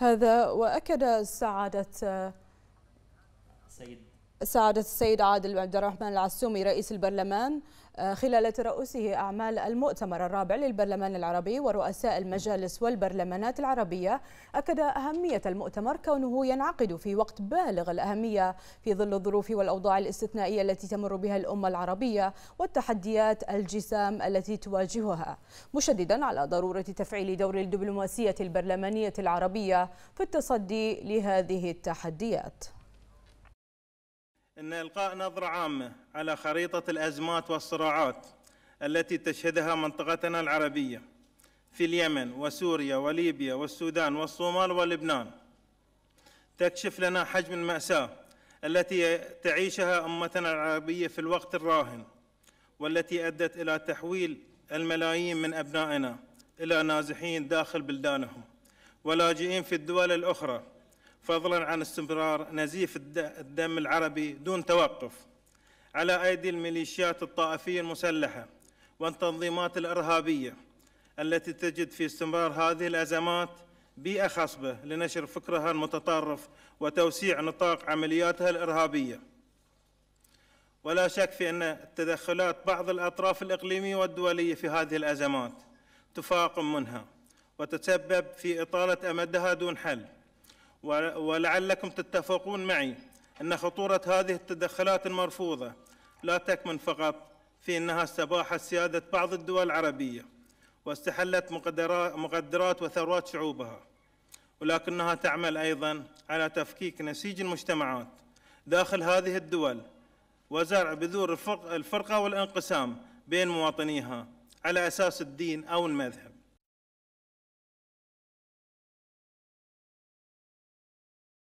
هذا وأكد سعادة آه, سيد سعادة السيد عادل عبد الرحمن العسومي رئيس البرلمان آه، خلال ترأسه أعمال المؤتمر الرابع للبرلمان العربي ورؤساء المجالس والبرلمانات العربية أكد أهمية المؤتمر كونه ينعقد في وقت بالغ الأهمية في ظل الظروف والأوضاع الاستثنائية التي تمر بها الأمة العربية والتحديات الجسام التي تواجهها مشددا على ضرورة تفعيل دور الدبلوماسية البرلمانية العربية في التصدي لهذه التحديات ان القاء نظره عامه على خريطه الازمات والصراعات التي تشهدها منطقتنا العربيه في اليمن وسوريا وليبيا والسودان والصومال ولبنان تكشف لنا حجم الماساه التي تعيشها امتنا العربيه في الوقت الراهن والتي ادت الى تحويل الملايين من ابنائنا الى نازحين داخل بلدانهم ولاجئين في الدول الاخرى فضلا عن استمرار نزيف الدم العربي دون توقف على أيدي الميليشيات الطائفية المسلحة والتنظيمات الإرهابية التي تجد في استمرار هذه الأزمات بيئة خصبة لنشر فكرها المتطرف وتوسيع نطاق عملياتها الإرهابية ولا شك في أن تدخلات بعض الأطراف الإقليمية والدولية في هذه الأزمات تفاقم منها وتتسبب في إطالة أمدها دون حل ولعلكم تتفقون معي أن خطورة هذه التدخلات المرفوضة لا تكمن فقط في أنها استباحت سيادة بعض الدول العربية واستحلت مقدرات وثروات شعوبها ولكنها تعمل أيضا على تفكيك نسيج المجتمعات داخل هذه الدول وزرع بذور الفرقة والانقسام بين مواطنيها على أساس الدين أو المذهب